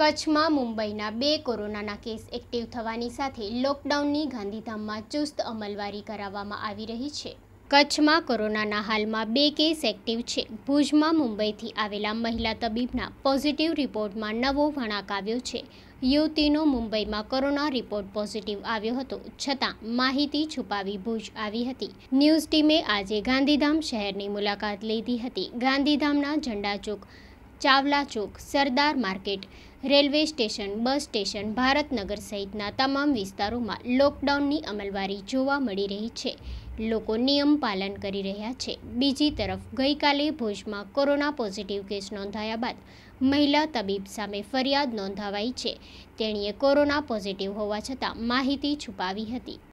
કચ્છમાં મુંબઈના બે કોરોનાના કેસ એક્ટિવ થવાની સાથે લોકડાઉનની ગાંધીધામમાં ચુસ્ત અમલવારી કરાવવામાં આવી રહી છે કચ્છમાં કોરોનાના હાલમાં બે કેસ એક્ટિવ છે ભુજમાં મુંબઈથી આવેલા મહિલા તબીબના પોઝિટિવ રિપોર્ટમાં નવો વણાક આવ્યો છે યુવતીનો મુંબઈમાં કોરોના રિપોર્ટ પોઝિટિવ આવ્યો હતો છતાં માહિતી છુપાવી ભુજ આવી હતી ન્યૂઝ ટીમે આજે ગાંધીધામ શહેરની મુલાકાત લીધી હતી ગાંધીધામના Zanda Chowk Chawla Chowk Sardar market railway station bus station Bharatnagar સહિતના તમામ વિસ્તારોમાં લોકડાઉનની અમલવારી જોવા મળી રહી છે લોકો નિયમ પાલન કરી રહ્યા છે બીજી તરફ ગઈકાલે ભુજમાં કોરોના પોઝિટિવ કેસ નોંધાયા બાદ મહિલા તબીબ સામે ફરિયાદ નોંધાવાઈ છે તેણીએ કોરોના પોઝિટિવ હોવા છતાં માહિતી છુપાવી હતી